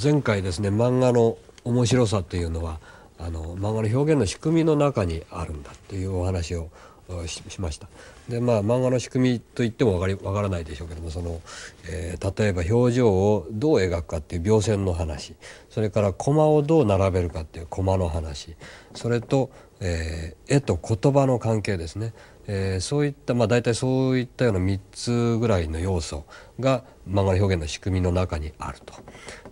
前回ですね漫画の面白さというのはあの漫画の表現の仕組みの中にあるんだというお話をしましたでまあ漫画の仕組みといっても分かり分からないでしょうけどもその、えー、例えば表情をどう描くかっていう描線の話それから駒をどう並べるかっていう駒の話それと、えー、絵と言葉の関係ですねえー、そういった、まあ、大体そういったような3つぐらいの要素が漫画の表現の仕組みの中にあると。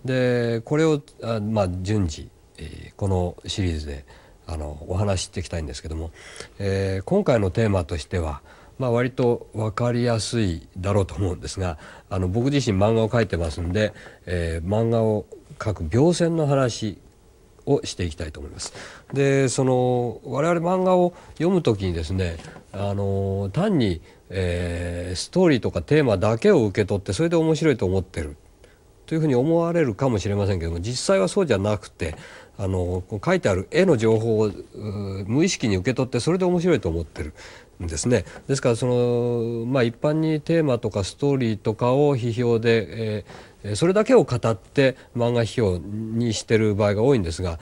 でこれをあ、まあ、順次、えー、このシリーズであのお話ししていきたいんですけども、えー、今回のテーマとしては、まあ、割と分かりやすいだろうと思うんですがあの僕自身漫画を描いてますんで、え漫画を描く描線の話をしていきたいと思います。でその我々漫画を読む時にですねあの単に、えー、ストーリーとかテーマだけを受け取ってそれで面白いと思ってるというふうに思われるかもしれませんけども実際はそうじゃなくてあの書いてある絵の情報を無意識に受け取ってそれで面白いと思ってるんですね。ですからその、まあ、一般にテーマとかストーリーとかを批評で、えーそれだけを語って漫画批評にしてる場合が多いんですが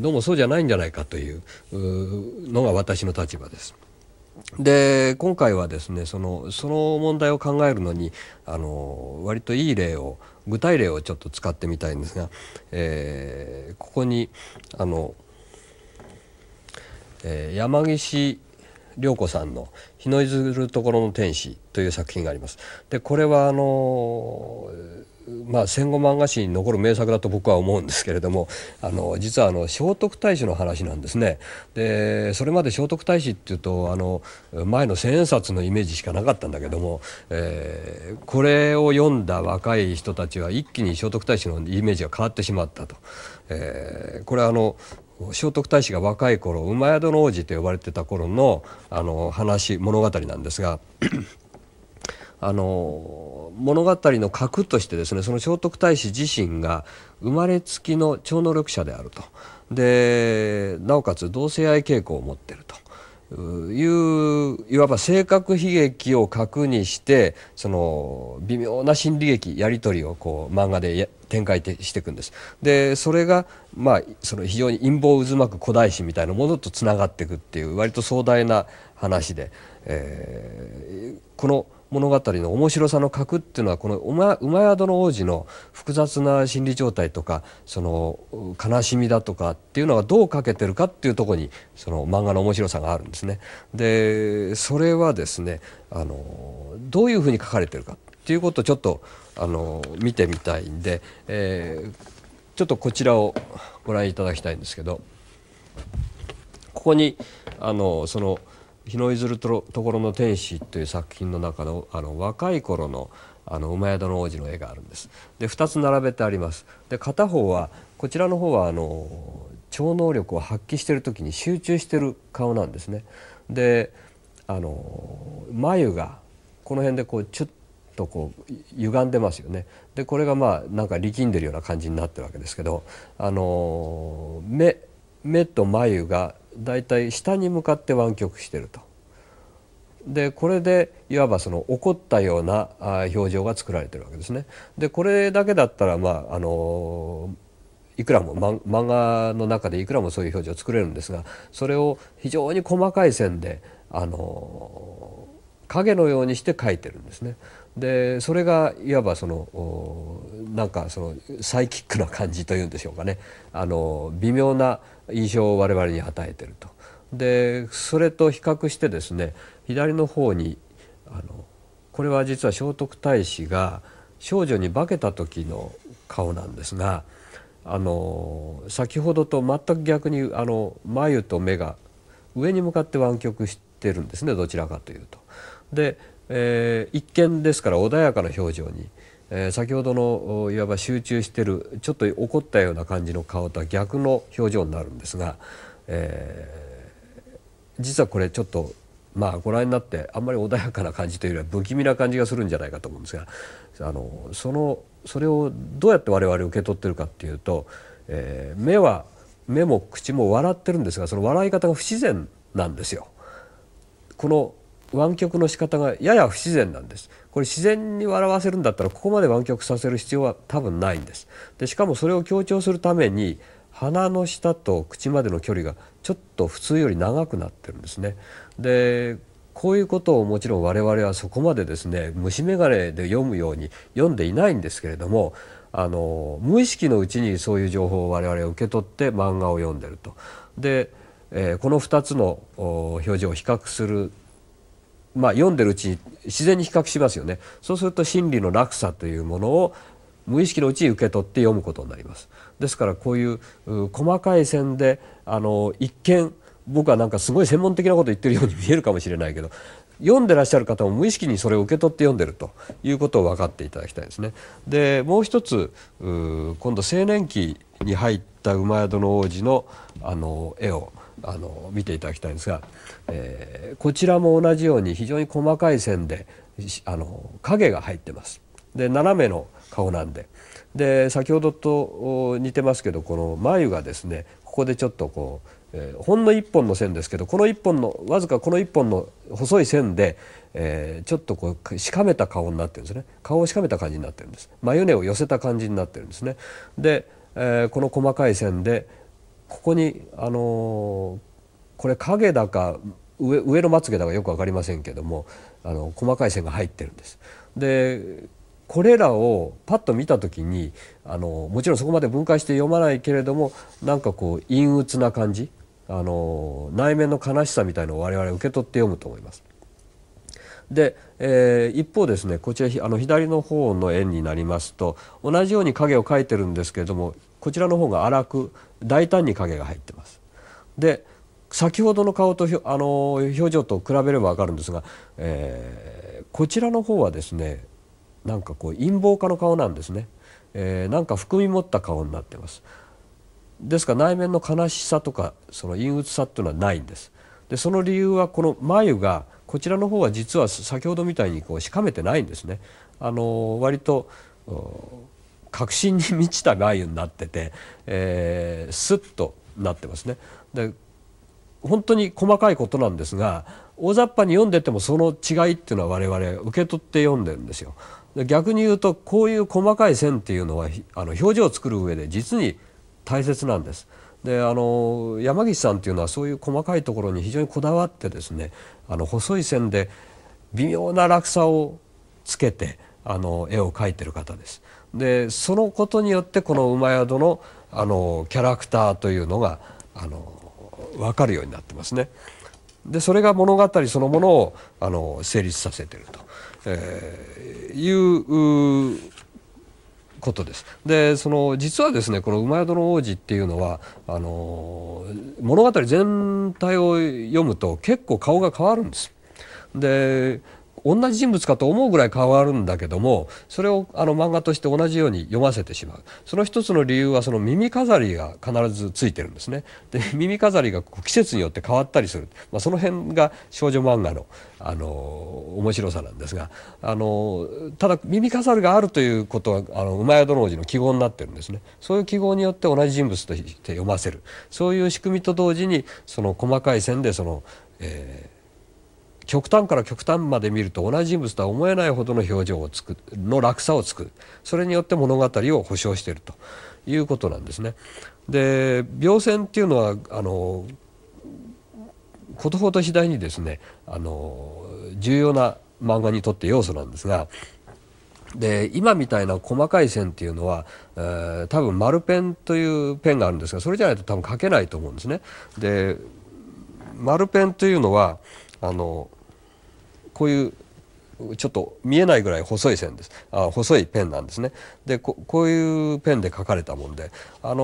どうもそうじゃないんじゃないかというのが私の立場です。で今回はですねそのその問題を考えるのにあの割といい例を具体例をちょっと使ってみたいんですが、えー、ここにあの、えー、山岸涼子さんの「日の出るところの天使」という作品があります。でこれはあのーまあ、戦後漫画史に残る名作だと僕は思うんですけれどもあの実はあの聖徳太子の話なんですねでそれまで聖徳太子っていうとあの前の千円札のイメージしかなかったんだけども、えー、これを読んだ若い人たちは一気に聖徳太子のイメージが変わってしまったと。えー、これあの聖徳太子が若い頃馬宿の王子と呼ばれてた頃のあの話物語なんですが あの物語の核としてですねその聖徳太子自身が生まれつきの超能力者であるとでなおかつ同性愛傾向を持っていると。いういわば性格悲劇を核にしてその微妙な心理劇やり取りをこう漫画で展開していくんです。でそれが、まあ、その非常に陰謀渦巻く古代史みたいなものとつながっていくっていう割と壮大な話で、えー、この「物語の面白さの核っていうのはこの馬「馬宿の王子」の複雑な心理状態とかその悲しみだとかっていうのがどうかけてるかっていうとこにその漫画の面白さがあるんですね。でそれはですねあのどういうふうに書かれてるかっていうことをちょっとあの見てみたいんで、えー、ちょっとこちらをご覧いただきたいんですけどここにあのその「日の出るところの天使」という作品の中のあの若い頃のあの馬宿の王子の絵があるんです。で2つ並べてあります。で片方はこちらの方はあの超能力を発揮してる時に集中してる顔なんですね。であの眉がこの辺でこうチュッとこう歪んでますよね。でこれがまあなんか力んでるような感じになってるわけですけどあの目目と眉が大体下に向かって湾曲してると。でこれでいわばその怒ったような表情が作られてるわけですね。でこれだけだったらまああのいくらも漫画の中でいくらもそういう表情を作れるんですがそれを非常に細かい線であの影のようにして描いてるんですね。でそれがいわばそのなんかそのサイキックな感じというんでしょうかねあの微妙な印象を我々に与えてると。でそれと比較してですね左の方にあのこれは実は聖徳太子が少女に化けた時の顔なんですがあの先ほどと全く逆にあの眉と目が上に向かって湾曲してるんですねどちらかというと。でえー、一見ですから穏やかな表情に、えー、先ほどのいわば集中してるちょっと怒ったような感じの顔とは逆の表情になるんですが、えー、実はこれちょっとまあご覧になってあんまり穏やかな感じというよりは不気味な感じがするんじゃないかと思うんですがあのそのそれをどうやって我々受け取ってるかっていうと、えー、目は目も口も笑ってるんですがその笑い方が不自然なんですよ。この湾曲の仕方がやや不自然なんですこれ自然に笑わせるんだったらここまで湾曲させる必要は多分ないんですでしかもそれを強調するために鼻の下と口までの距離がちょっと普通より長くなってるんですねでこういうことをもちろん我々はそこまでですね虫眼鏡で読むように読んでいないんですけれどもあの無意識のうちにそういう情報を我々は受け取って漫画を読んでると。で、えー、この2つの表情を比較するまあ、読んでるうちに自然に比較しますよねそうすると真理の落差というものを無意識のうちに受け取って読むことになりますですからこういう細かい線であの一見僕はなんかすごい専門的なこと言ってるように見えるかもしれないけど読んでらっしゃる方も無意識にそれを受け取って読んでるということを分かっていただきたいですね。でもう一つう今度青年期に入った馬宿の王子のあの絵をあの見ていただきたいんですが、えー、こちらも同じように非常に細かい線であの影が入ってます。で斜めの顔なんでで先ほどと似てますけどこの眉がですねここでちょっとこう、えー、ほんの一本の線ですけどこの一本のわずかこの一本の細い線で、えー、ちょっとこうしかめた顔になってるんですね顔をしかめた感じになってるんです眉根を寄せた感じになってるんですねで、えー、この細かい線でここにあのこれ影だか上上のまつげだかよく分かりませんけどもあの細かい線が入ってるんです。でこれらをパッと見た時にあのもちろんそこまで分解して読まないけれどもなんかこう陰鬱な感じあの内面の悲しさみたいのを我々受け取って読むと思います。で、えー、一方ですねこちらあの左の方の円になりますと同じように影を描いてるんですけれどもこちらの方が荒く大胆に影が入ってます。で先ほどの顔とひょあの表情と比べれば分かるんですが、えー、こちらの方はですねなんかこう陰謀家の顔なんですね、えー、なんか含み持った顔になってますですから内面の悲しさとかその陰鬱さっていうのはないんですでその理由はこの眉がこちらの方は実は先ほどみたいにこうしかめてないんですねあの割と確信に満ちた雷雨になってて、えー、スッとなってますね。で本当に細かいことなんですが大雑把に読んでてもその違いっていうのは我々受け取って読んでるんですよ。で逆に言うとこういう細かい線っていうのはあの表情を作る上で実に大切なんです。であの山岸さんっていうのはそういう細かいところに非常にこだわってですねあの細い線で微妙な落差をつけてあの絵を描いてる方です。でそのことによってこの馬宿のあのキャラクターというのがあの分かるようになってますね。でそれが物語そのものをあの成立させてると、えー、いうことです。でその実はですねこの「馬宿の王子」っていうのはあの物語全体を読むと結構顔が変わるんです。で同じ人物かと思うぐらい変わるんだけどもそれをあの漫画として同じように読ませてしまうその一つの理由はその耳飾りが必ずついてるんですねで 耳飾りが季節によって変わったりする、まあ、その辺が少女漫画のあの面白さなんですがあのただ耳飾りがあるということはあの馬宿の王子の記号になってるんですねそういう記号によって同じ人物として読ませるそういう仕組みと同時にその細かい線でその、えー極端から極端まで見ると同じ人物とは思えないほどの表情をつくの落差をつくそれによって物語を保証しているということなんですね。で描線っていうのはあのことほど次第にですねあの重要な漫画にとって要素なんですが。で今みたいな細かい線っていうのは、えー、多分丸ペンというペンがあるんですがそれじゃないと多分書けないと思うんですね。で丸ペンというのはあのこういうちょっと見えないぐらい細い線ですあ細いペンなんですねでこういうペンで書かれたもんであの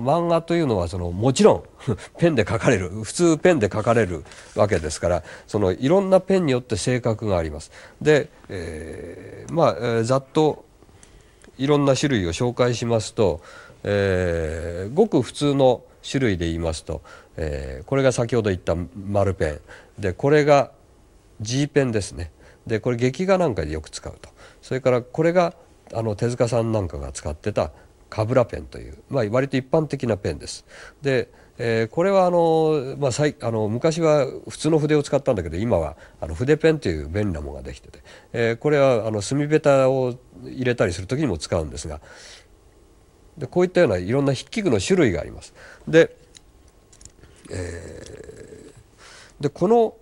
ー、漫画というのはそのもちろん ペンで描かれる普通ペンで描かれるわけですからそのいろんなペンによって性格があります。で、えー、まあ、えー、ざっといろんな種類を紹介しますと、えー、ごく普通の種類で言いますと、えー、これが先ほど言った丸ペンでこれが G ペンですねでこれ劇画なんかでよく使うとそれからこれがあの手塚さんなんかが使ってたカブラペンという、まあ、割と一般的なペンです。でえー、これはあの、まあ、さいあの昔は普通の筆を使ったんだけど今はあの筆ペンという便利なものができてて、えー、これはあの墨べたを入れたりする時にも使うんですがでこういったようないろんな筆記具の種類があります。でえー、えでこの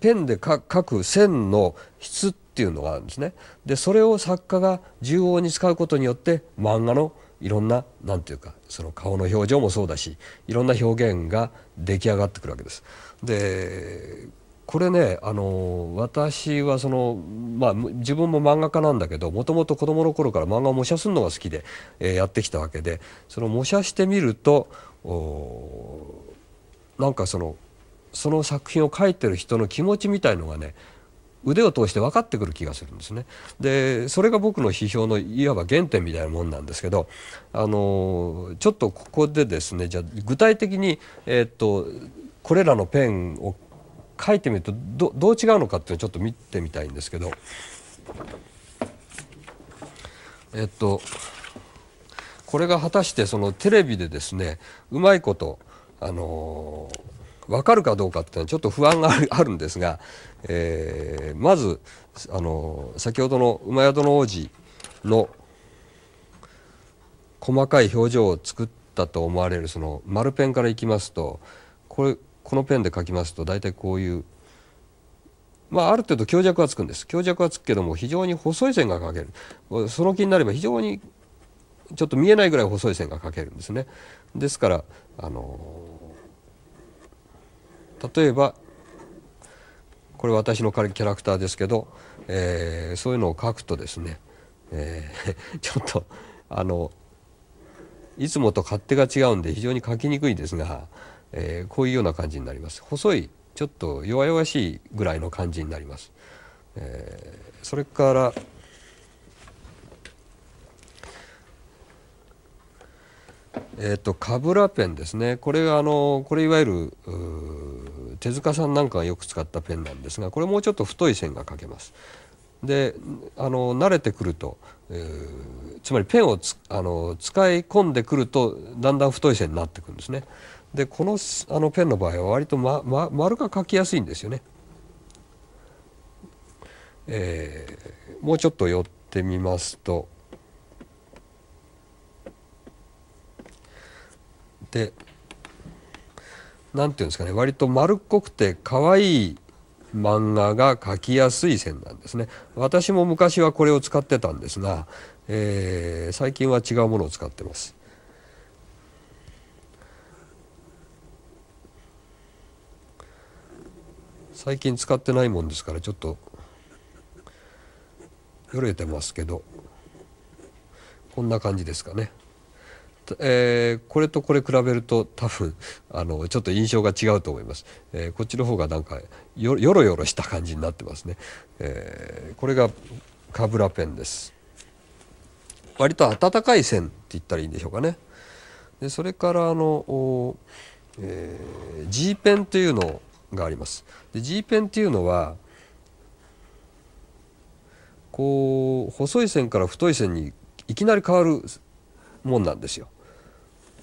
ペンで書く線の質っていうのがあるんですね。でそれを作家が縦横に使うことによって漫画のいろんな何て言うかその顔の表情もそうだしいろんな表現が出来上がってくるわけです。でこれねあの私はその、まあ、自分も漫画家なんだけどもともと子どもの頃から漫画を模写するのが好きで、えー、やってきたわけでその模写してみるとなんかそのその作品を書いてる人の気持ちみたいのがね腕を通して分かってくる気がするんですね。でそれが僕の批評のいわば原点みたいなもんなんですけどあのちょっとここでですねじゃ具体的に、えー、っとこれらのペンを書いてみるとどどう違うのかっていうのをちょっと見てみたいんですけどえっとこれが果たしてそのテレビでですねうまいことあのー分かるかどうかっていうのはちょっと不安がある んですが、えー、まずあの先ほどの「馬宿の王子」の細かい表情を作ったと思われるその丸ペンからいきますとこれこのペンで書きますと大体こういうまあ、ある程度強弱はつくんです強弱はつくけども非常に細い線が描けるその気になれば非常にちょっと見えないぐらい細い線が描けるんですねですからあの例えばこれ私のキャラクターですけど、えー、そういうのを書くとですね、えー、ちょっとあのいつもと勝手が違うんで非常に書きにくいですが、えー、こういうような感じになります細いちょっと弱々しいぐらいの感じになります、えー、それからえーと、カブラペンですねこれあのこれいわゆる手塚さんなんかがよく使ったペンなんですがこれもうちょっと太い線が書けます。であの慣れてくると、えー、つまりペンをあの使い込んでくるとだんだん太い線になってくるんですね。でこのあのペンの場合は割と、まま、丸が書きやすいんですよね。えー、もうちょっと寄ってみますと。で何て言うんですかね割と丸っこくて可愛い漫画が描きやすい線なんですね私も昔はこれを使ってたんですが、えー、最近は違うものを使ってます。最近使ってないもんですからちょっとよれてますけどこんな感じですかね。えー、これとこれ比べると多分あのちょっと印象が違うと思います、えー、こっちの方がなんかよろよろした感じになってますね、えー、これがカブラペンです割と暖かい線って言ったらいいんでしょうかねでそれからあの、えー、G ペンというのがありますで G ペンっていうのはこう細い線から太い線にいきなり変わるもんなんですよ。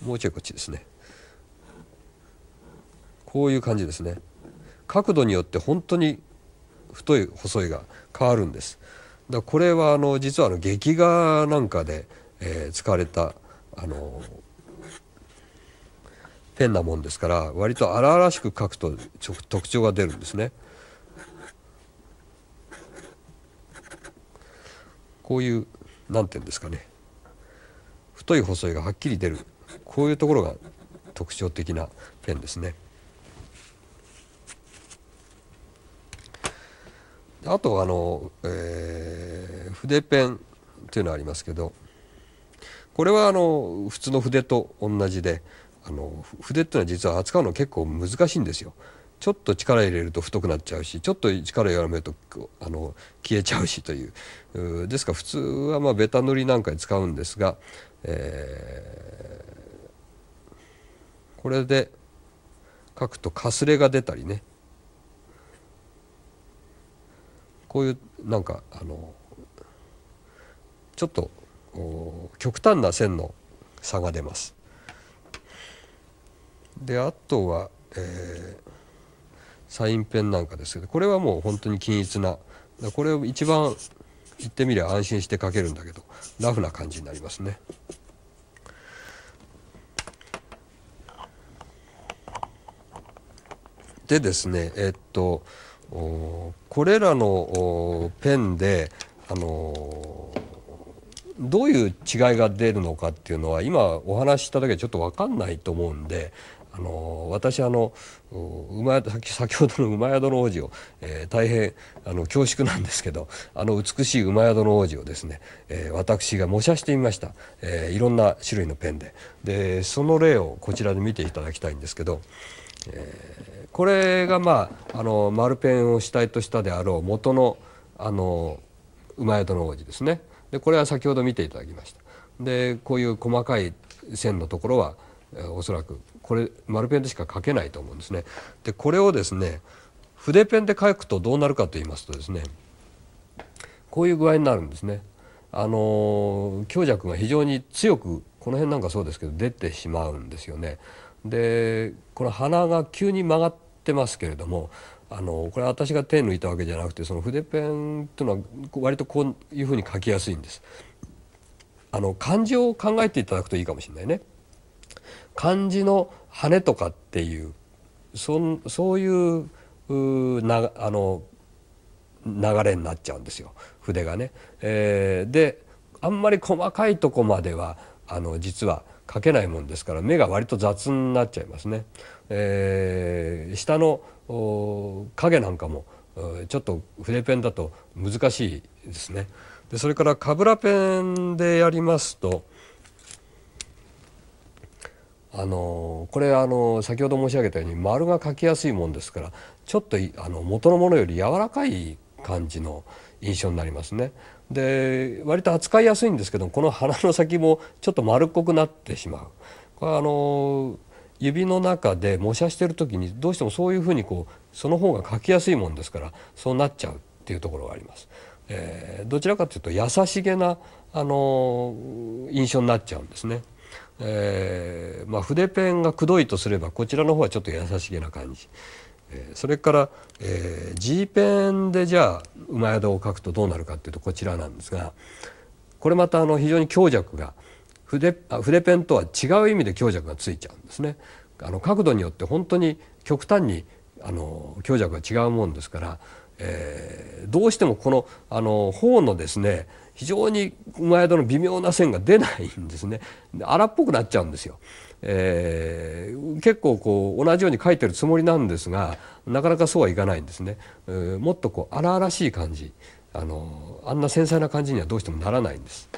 もうちょいこっちですねこういう感じですね角度によって本当に太い細いが変わるんですだこれはあの実はあの劇画なんかで、えー、使われたあのペンなもんですから割と荒々しく書くと特徴が出るんですね。こういうなんていうんですかね太い細いがはっきり出るこういうところが特徴的なペンですね。あとあの、えー、筆ペンっていうのありますけどこれはあの普通の筆と同じであの筆っていうのは実は扱うの結構難しいんですよ。ちょっと力入れると太くなっちゃうしちょっと力弱めるとあの消えちゃうしというですから普通はまあベタ塗りなんかに使うんですが、えこれで書くとかすれが出たりねこういうなんかあのちょっと極端な線の差が出ます。であとは、えー、サインペンなんかですけどこれはもう本当に均一なこれを一番言ってみりゃ安心して書けるんだけどラフな感じになりますね。でですねえっとこれらのペンであのどういう違いが出るのかっていうのは今お話ししただけでちょっと分かんないと思うんであの私あの馬先ほどの「馬宿の王子を」えー、大変あの恐縮なんですけどあの美しい「馬宿の王子」をですね、えー、私が模写してみました、えー、いろんな種類のペンででその例をこちらで見ていただきたいんですけど、えこれが、まあ、あの丸ペンを主体としたであろう元のあの馬宿の王子ですねでこれは先ほど見ていただきましたでこういう細かい線のところは、えおそらくこれ丸ペンでしか書けないと思うんですねでこれをですね筆ペンで書くとどうなるかと言いますとですねこういう具合になるんですねあの強弱が非常に強くこの辺なんかそうですけど出てしまうんですよね。でこの鼻が急に曲がってますけれどもあのこれ私が手抜いたわけじゃなくてその筆ペンというのは割とこういうふうに書きやすいんです。あの漢字を考えていただくといいかもしれないね。漢字の羽とかっていうそそういううなあの流れになっちゃうんですよ筆がね。えー、であんまり細かいとこまではあの実は描けないもんですから目が割と雑になっちゃいますね。えー、下の影なんかもちょっと筆ペンだと難しいですね。でそれからカブラペンでやりますとあのこれあの先ほど申し上げたように丸が描きやすいもんですからちょっとあの元のものより柔らかい感じの印象になりますね。で割と扱いやすいんですけどこの鼻の先もちょっと丸っこくなってしまう。これあの指の中で模写してる時にどうしてもそういうふうにこうその方が描きやすいもんですからそうなっちゃうっていうところがあります。えー、どちらかというと優しげな、あの印象になっちゃうんですね。えーまあ、筆ペンがくどいとすればこちらの方はちょっと優しげな感じ。それから、えー、G ペンでじゃあ馬宿を書くとどうなるかっていうとこちらなんですがこれまたあの非常に強弱が筆筆ペンとは違う意味で強弱がついちゃうんですね。あの角度によって本当に極端にあの強弱が違うもんですから、えー、どうしてもこのあの方のですね非常に馬宿の微妙な線が出ないんですね荒っぽくなっちゃうんですよ。えー、結構こう同じように書いてるつもりなんですがなかなかそうはいかないんですね、えー、もっとこう荒々しい感じあのあんな繊細な感じにはどうしてもならないんです。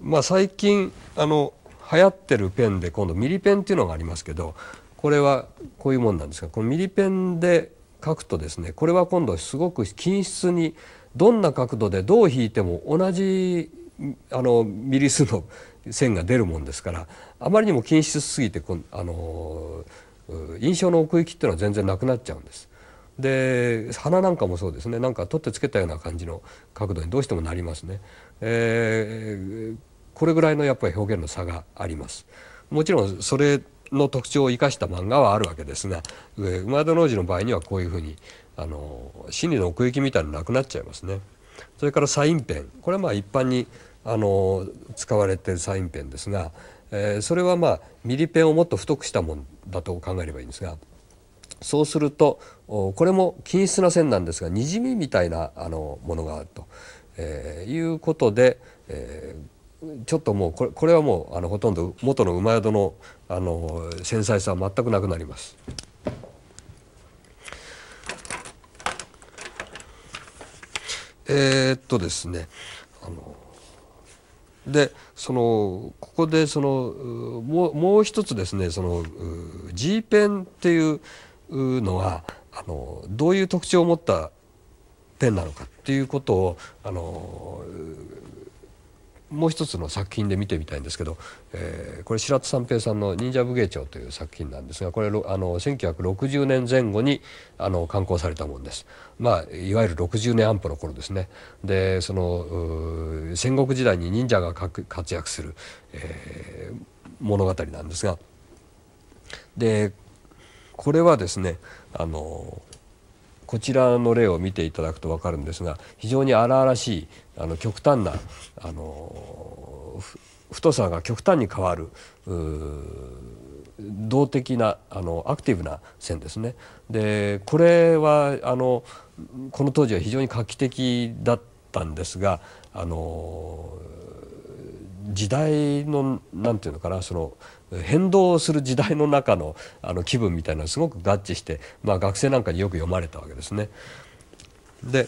まあ、最近あの流行ってるペンで今度ミリペンっていうのがありますけどこれはこういうもんなんですがこのミリペンで書くとですねこれは今度すごく均質にどんな角度でどう引いても同じあのミリ数の線が出るもんですからあまりにも均質すぎてこあの印象の奥行きっていうのは全然なくなっちゃうんです。で鼻なんかもそうですねなんか取ってつけたような感じの角度にどうしてもなりますね。えー、これぐらいのやっぱり表現の差があります。もちろんそれの特徴を生かした漫画はあるわけですが馬戸農事の場合にはこういうふうにあの心理の奥行きみたいなのなくなっちゃいますね。それからサインペンこれはまあ一般にあの使われているサインペンですが、えー、それはまあミリペンをもっと太くしたもんだと考えればいいんですがそうするとこれも均質な線なんですがにじみみたいなあのものがあると、えー、いうことで、えー、ちょっともうこれこれはもうあのほとんど元の馬宿のあの繊細さは全くなくなります。えー、っとですねあのでそのここでそのもうもう一つですねその G ペンっていうのはあのどういう特徴を持ったペンなのかっていうことをあのもう一つの作品で見てみたいんですけど、えー、これ白津三平さんの「忍者武芸帳」という作品なんですがこれあの1960年前後にあの刊行されたものです、まあ、いわゆる60年安保の頃ですねでその戦国時代に忍者が活躍する、えー、物語なんですがでこれはですねあのこちらの例を見ていただくと分かるんですが非常に荒々しいあの極端なあの太さが極端に変わる動的なあのアクティブな線ですね。でこれはあのこの当時は非常に画期的だったんですがあの時代の何て言うのかなその変動する時代の中のあの気分みたいなのがすごく合致して、まあ、学生なんかによく読まれたわけですね。で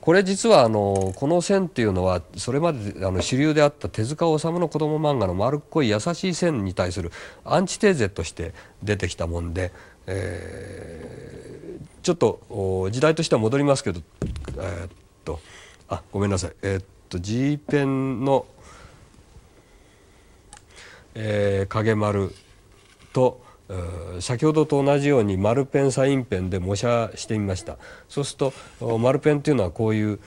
これ実はあのこの線っていうのはそれまであの主流であった手塚治虫の子供漫画の丸っこい優しい線に対するアンチテーゼとして出てきたもんで、えー、ちょっと時代としては戻りますけどえー、っとあごめんなさいえー、っと G ペンの、えー、影丸と。先ほどと同じように丸ペンサインペンで模写してみましたそうすると丸ペンっていうのはこういう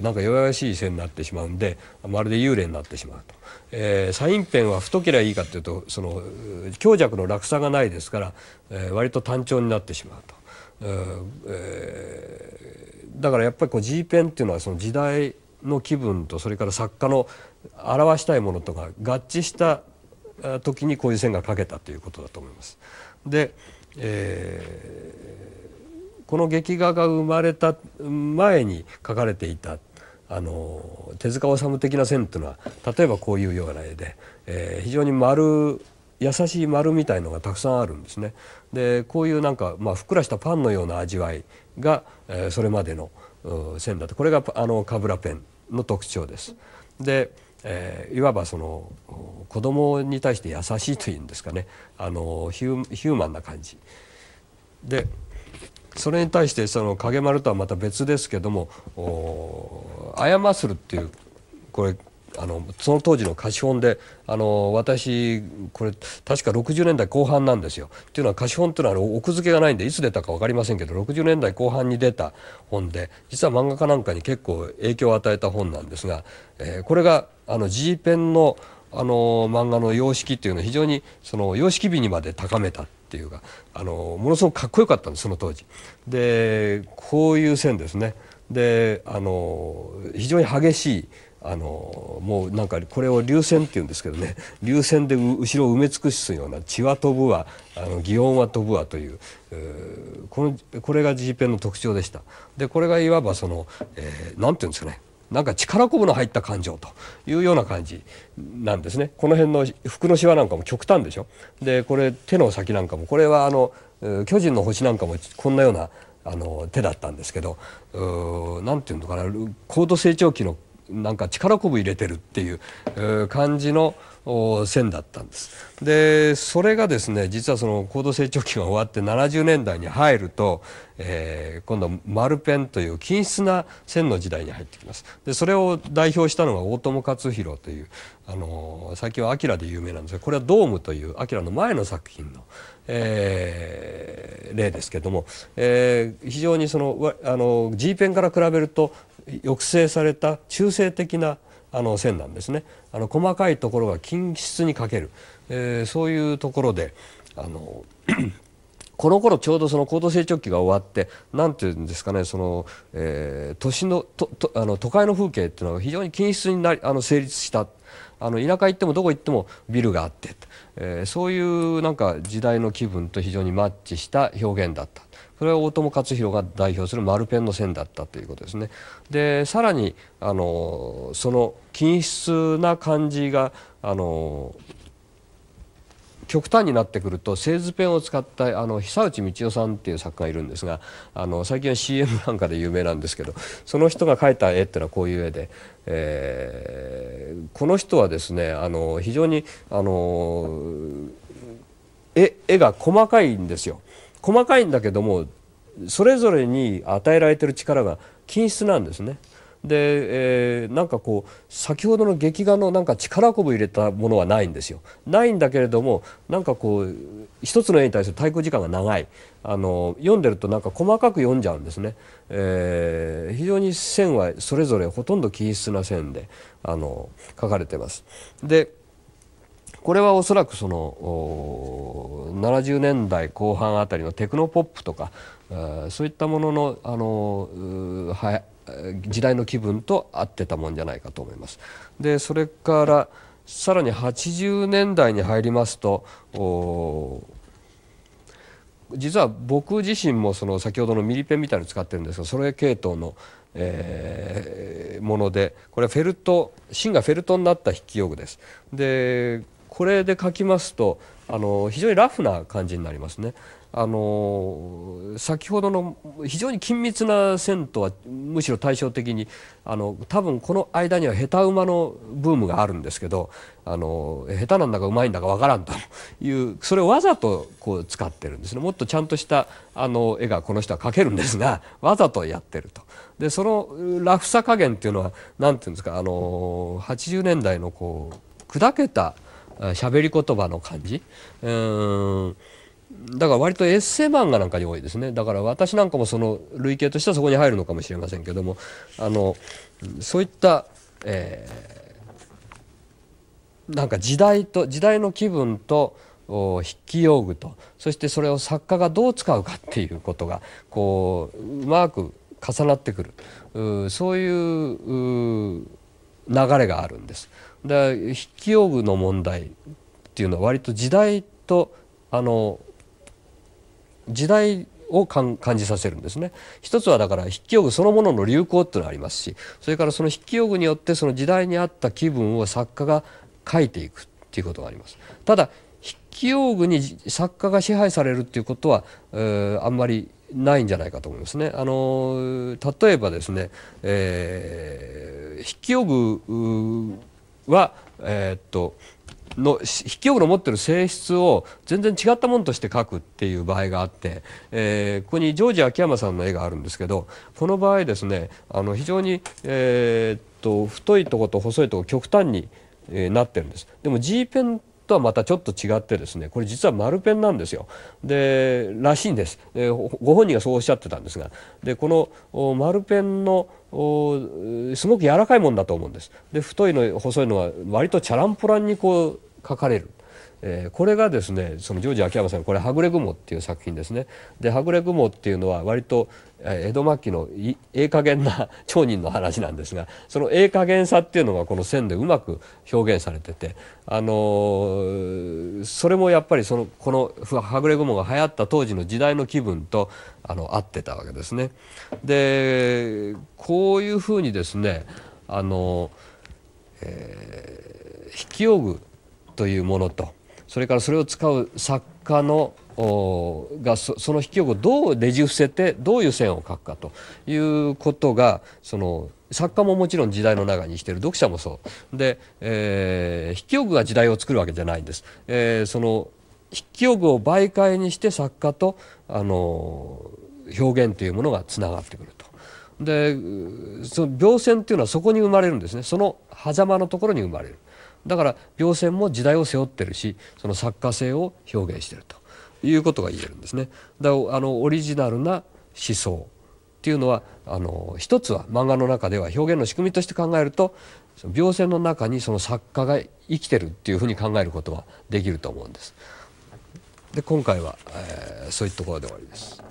なんか弱々しい線になってしまうんでまるで幽霊になってしまうと、えー、サインペンは太ければいいかっていうとその強弱の落差がないですから、えー、割と単調になってしまうと、えー、だからやっぱりこう G ペンっていうのはその時代の気分とそれから作家の表したいものとか合致した時にこういう線が描けたということだと思います。で、えー、この劇画が生まれた前に描かれていたあの手塚治虫的な線というのは例えばこういうような絵で、えー、非常に丸優しい丸みたいのがたくさんあるんですね。でこういうなんか、まあ、ふっくらしたパンのような味わいが、えー、それまでの線だとこれがあのカブラペンの特徴です。でえー、いわばその子供に対して優しいというんですかねあのヒューマンな感じでそれに対してその影丸とはまた別ですけども「謝する」っていうこれあのその当時の貸本であの私これ確か60年代後半なんですよ。っていうのは貸本っていうのは奥付けがないんでいつ出たか分かりませんけど60年代後半に出た本で実は漫画家なんかに結構影響を与えた本なんですが、えー、これがあの G ペンのあの漫画の様式っていうのは非常にその様式美にまで高めたっていうかあのものすごくかっこよかったんですその当時。でこういう線ですね。であの非常に激しいあのもうなんかこれを流線っていうんですけどね 流線で後ろを埋め尽くすような血は飛ぶわあの擬音は飛ぶわという、えー、このこれが G ペンの特徴でした。でこれがいわばその、えー、なんて言うんですかねなんか力こぶの入った感情というような感じなんですね。この辺の服のシワなんかも極端でしょ。でこれ手の先なんかもこれはあの巨人の星なんかもこんなようなあの手だったんですけど何て言うのかな高度成長期のなんか力こぶ入れてるっていう感じの線だったんです。でそれがですね実はその高度成長期が終わって70年代に入ると、えー、今度丸ペンという均質な線の時代に入ってきます。でそれを代表したのが大友克洋というあの最近は「アキラで有名なんですがこれは「ドーム」というアキラの前の作品の、えー、例ですけども、えー、非常にそのあの G ペンから比べると抑制された中性的なあの線なんですねあの細かいところが均質にかける、えー、そういうところであの この頃ちょうどその高度成長期が終わって何て言うんですかねその、えー、都市のととあの都会の風景っていうのが非常に均質になりあの成立したあの田舎行ってもどこ行ってもビルがあって、えー、そういうなんか時代の気分と非常にマッチした表現だった。それは大友克洋が代表する丸ペンの線だったということですね。でさらにあのその均質な感じがあの極端になってくると製図ペンを使ったあの久内道夫さんっていう作家がいるんですがあの最近は CM なんかで有名なんですけどその人が描いた絵っていうのはこういう絵で、えー、この人はですねあの非常にあの絵絵が細かいんですよ。細かいんだけどもそれぞれに与えられてる力が均質なんですね。で、えー、なんかこう先ほどの劇画のなんか力こぶ入れたものはないんですよ。ないんだけれどもなんかこう一つの絵に対する対抗時間が長いあの読んでるとなんか細かく読んじゃうんですね。えー、非常に線はそれぞれほとんど均質な線であの書かれてます。でこれはおそらくその70年代後半あたりのテクノポップとかそういったもののあのは時代の気分と合ってたもんじゃないかと思います。でそれからさらに80年代に入りますと実は僕自身もその先ほどのミリペンみたいに使ってるんですがそれ系統の、えー、ものでこれはフェルト芯がフェルトになった筆記用具です。でこれで書きますとあの非常にラフな感じになりますね。あの先ほどの非常に緊密な線とはむしろ対照的にあの多分この間には下手馬のブームがあるんですけどあの下手なんだかうまいんだかわからんというそれをわざとこう使ってるんですねもっとちゃんとしたあの絵がこの人は描けるんですがわざとやってると。でそのラフさ加減っていうのは何て言うんですかあの80年代のこう砕けた喋り言葉の感じうんだから割とエッセイ漫画なんかに多いですねだから私なんかもその類型としてはそこに入るのかもしれませんけどもあのそういった、えー、なんか時代と時代の気分と筆記用具とそしてそれを作家がどう使うかっていうことがこううまく重なってくるそういう流れがあるんです。だ筆記用具の問題っていうのは割と時代とあの時代を感じさせるんですね一つはだから筆記用具そのものの流行っていうのがありますしそれからその筆記用具によってその時代に合った気分を作家が書いていくっていうことがありますただ筆記用具に作家が支配されるっていうことは、えー、あんまりないんじゃないかと思いますね。あの例えばですね、えー、筆記用具は、えー、っとの引き用具の持ってる性質を全然違ったものとして書くっていう場合があって、えー、ここにジョージ秋山さんの絵があるんですけどこの場合ですねあの非常に、えー、っと太いとこと細いとこ極端に、えなってるんです。でも G ペンとはまたちょっと違ってですねこれ実は丸ペンなんですよでらしいんです、でご本人がそうおっしゃってたんですがでこの丸ペンのすごく柔らかいもんだと思うんですで太いの細いのは割とチャランポランにこう書かれるえー、これがですねそのジョージ秋山さんこれ「はぐれ雲」っていう作品ですね。で「はぐれ雲」っていうのは割と江戸末期のええ加減な町人の話なんですがそのええ加減さっていうのがこの線でうまく表現されてて、あのー、それもやっぱりそのこの「はぐれ雲」が流行った当時の時代の気分とあの合ってたわけですね。でこういうふうにですねあの、えー、引き用具というものとそれからそれを使う作家のがその筆記用具をどうねじ伏せてどういう線を書くかということがその作家ももちろん時代の中にしてる読者もそうで、えー、筆記用具が時代を作るわけじゃないんです。えー、その筆記用具を媒介にして作家とあの表現というものがつながってくると。でその描線というのはそこに生まれるんですねその狭間のところに生まれる。だから描線も時代を背負ってるしその作家性を表現してるということが言えるんですね。だあのオリジナルな思想っていうのはあの一つは漫画の中では表現の仕組みとして考えると描線の中にその作家が生きてるっていうふうに考えることはできると思うんです。で今回は、えー、そういったところで終わりです。